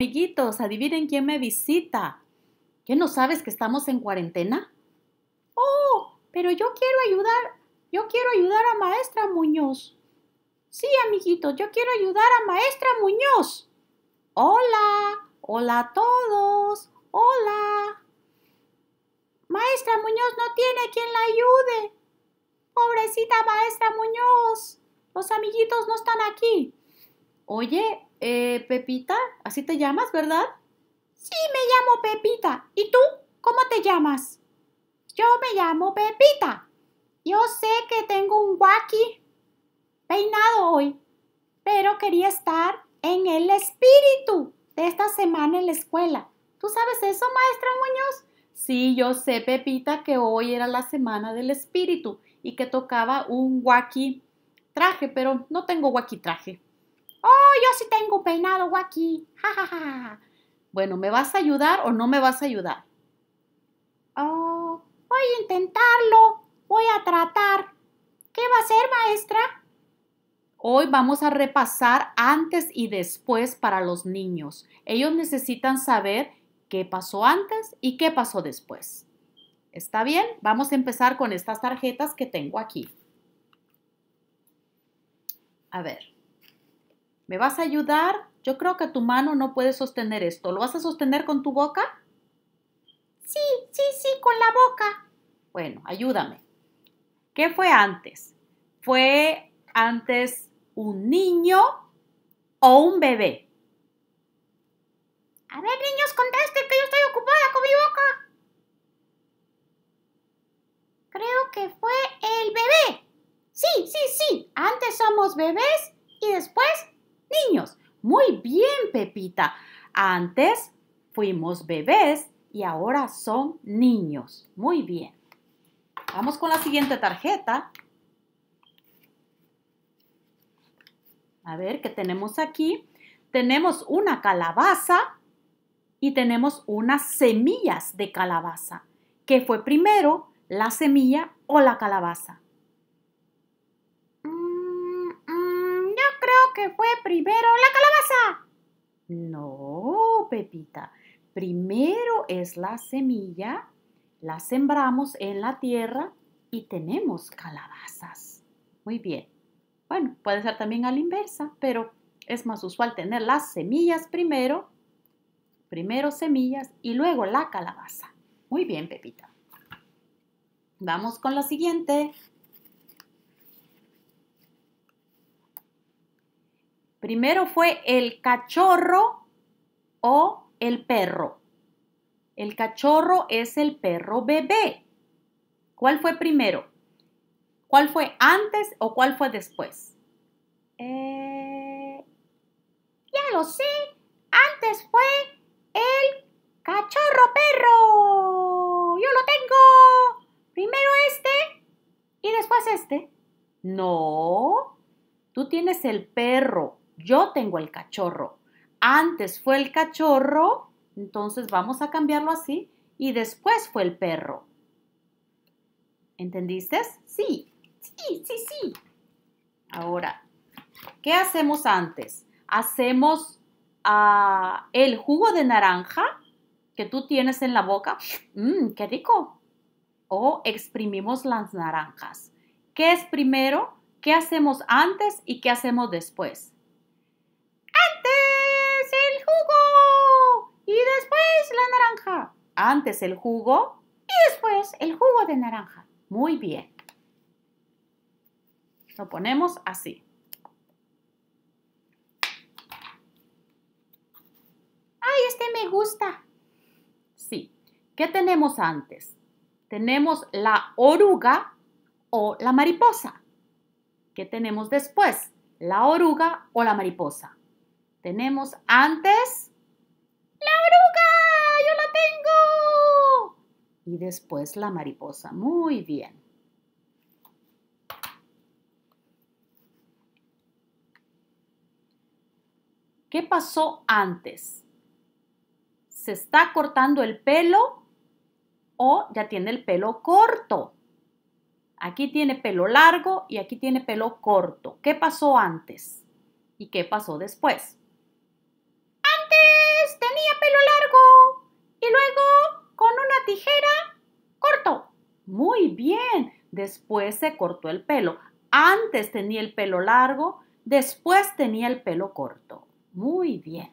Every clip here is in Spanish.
Amiguitos, adivinen quién me visita. ¿Qué no sabes que estamos en cuarentena? Oh, pero yo quiero ayudar. Yo quiero ayudar a maestra Muñoz. Sí, amiguitos, yo quiero ayudar a maestra Muñoz. Hola, hola a todos. Hola. Maestra Muñoz no tiene quien la ayude. Pobrecita maestra Muñoz. Los amiguitos no están aquí. Oye, eh, Pepita, ¿Así te llamas, verdad? Sí, me llamo Pepita. ¿Y tú? ¿Cómo te llamas? Yo me llamo Pepita. Yo sé que tengo un guaki peinado hoy, pero quería estar en el espíritu de esta semana en la escuela. ¿Tú sabes eso, maestra Muñoz? Sí, yo sé, Pepita, que hoy era la semana del espíritu y que tocaba un guaki traje, pero no tengo guaki traje. Oh, yo sí tengo peinado aquí. Ja, ja, Bueno, ¿me vas a ayudar o no me vas a ayudar? Oh, voy a intentarlo. Voy a tratar. ¿Qué va a hacer, maestra? Hoy vamos a repasar antes y después para los niños. Ellos necesitan saber qué pasó antes y qué pasó después. ¿Está bien? Vamos a empezar con estas tarjetas que tengo aquí. A ver. ¿Me vas a ayudar? Yo creo que tu mano no puede sostener esto. ¿Lo vas a sostener con tu boca? Sí, sí, sí, con la boca. Bueno, ayúdame. ¿Qué fue antes? ¿Fue antes un niño o un bebé? A ver, niños, conteste, que yo estoy ocupada con mi boca. Creo que fue el bebé. Sí, sí, sí. Antes somos bebés y después niños. Muy bien, Pepita. Antes fuimos bebés y ahora son niños. Muy bien. Vamos con la siguiente tarjeta. A ver, ¿qué tenemos aquí? Tenemos una calabaza y tenemos unas semillas de calabaza. ¿Qué fue primero, la semilla o la calabaza? fue primero la calabaza. No, Pepita. Primero es la semilla, la sembramos en la tierra y tenemos calabazas. Muy bien. Bueno, puede ser también a la inversa, pero es más usual tener las semillas primero, primero semillas y luego la calabaza. Muy bien, Pepita. Vamos con la siguiente. Primero fue el cachorro o el perro. El cachorro es el perro bebé. ¿Cuál fue primero? ¿Cuál fue antes o cuál fue después? Eh, ya lo sé. Antes fue el cachorro perro. Yo lo tengo. Primero este y después este. No. Tú tienes el perro yo tengo el cachorro. Antes fue el cachorro, entonces vamos a cambiarlo así, y después fue el perro. ¿Entendiste? Sí, sí, sí, sí. Ahora, ¿qué hacemos antes? Hacemos ah, el jugo de naranja que tú tienes en la boca. ¡Mmm, qué rico! O exprimimos las naranjas. ¿Qué es primero? ¿Qué hacemos antes y qué hacemos después? Antes el jugo y después el jugo de naranja. Muy bien. Lo ponemos así. ¡Ay, este me gusta! Sí. ¿Qué tenemos antes? Tenemos la oruga o la mariposa. ¿Qué tenemos después? ¿La oruga o la mariposa? Tenemos antes la oruga. Y después la mariposa. Muy bien. ¿Qué pasó antes? ¿Se está cortando el pelo o ya tiene el pelo corto? Aquí tiene pelo largo y aquí tiene pelo corto. ¿Qué pasó antes? ¿Y qué pasó después? tijera, corto. Muy bien. Después se cortó el pelo. Antes tenía el pelo largo, después tenía el pelo corto. Muy bien.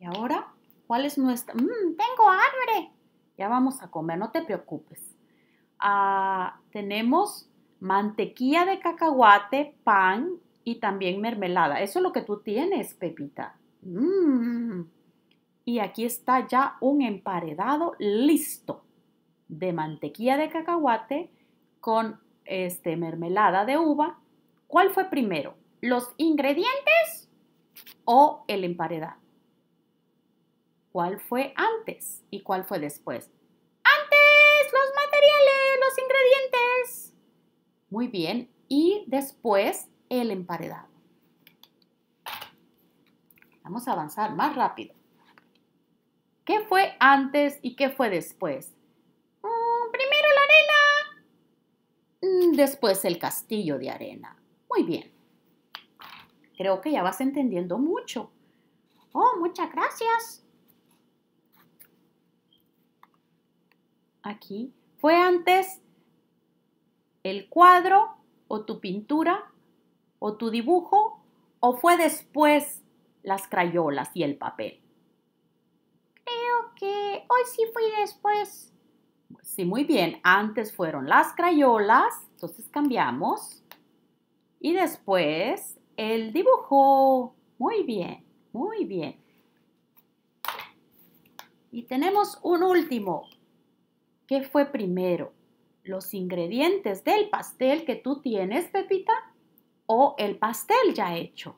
¿Y ahora? ¿Cuál es nuestra? Mmm, tengo hambre. Ya vamos a comer, no te preocupes. Ah, tenemos mantequilla de cacahuate, pan y también mermelada. Eso es lo que tú tienes, Pepita. Mm y aquí está ya un emparedado listo de mantequilla de cacahuate con este mermelada de uva. ¿Cuál fue primero? ¿Los ingredientes o el emparedado? ¿Cuál fue antes y cuál fue después? Antes los materiales, los ingredientes. Muy bien, y después el emparedado. Vamos a avanzar más rápido. ¿Qué fue antes y qué fue después? Mm, primero la arena, mm, después el castillo de arena. Muy bien. Creo que ya vas entendiendo mucho. Oh, muchas gracias. Aquí fue antes el cuadro o tu pintura o tu dibujo o fue después las crayolas y el papel. Creo que hoy sí fui después. Sí, muy bien. Antes fueron las crayolas, entonces cambiamos. Y después el dibujo. Muy bien, muy bien. Y tenemos un último. ¿Qué fue primero? ¿Los ingredientes del pastel que tú tienes, Pepita? ¿O el pastel ya hecho?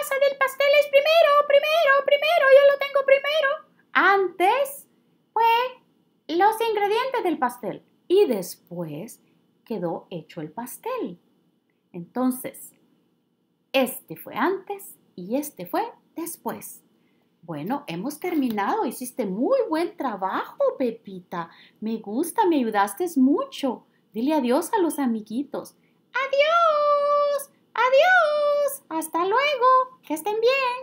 masa del pastel es primero, primero, primero, yo lo tengo primero. Antes fue los ingredientes del pastel y después quedó hecho el pastel. Entonces, este fue antes y este fue después. Bueno, hemos terminado. Hiciste muy buen trabajo, Pepita. Me gusta, me ayudaste mucho. Dile adiós a los amiguitos. Adiós. Adiós. Hasta luego. Que estén bien.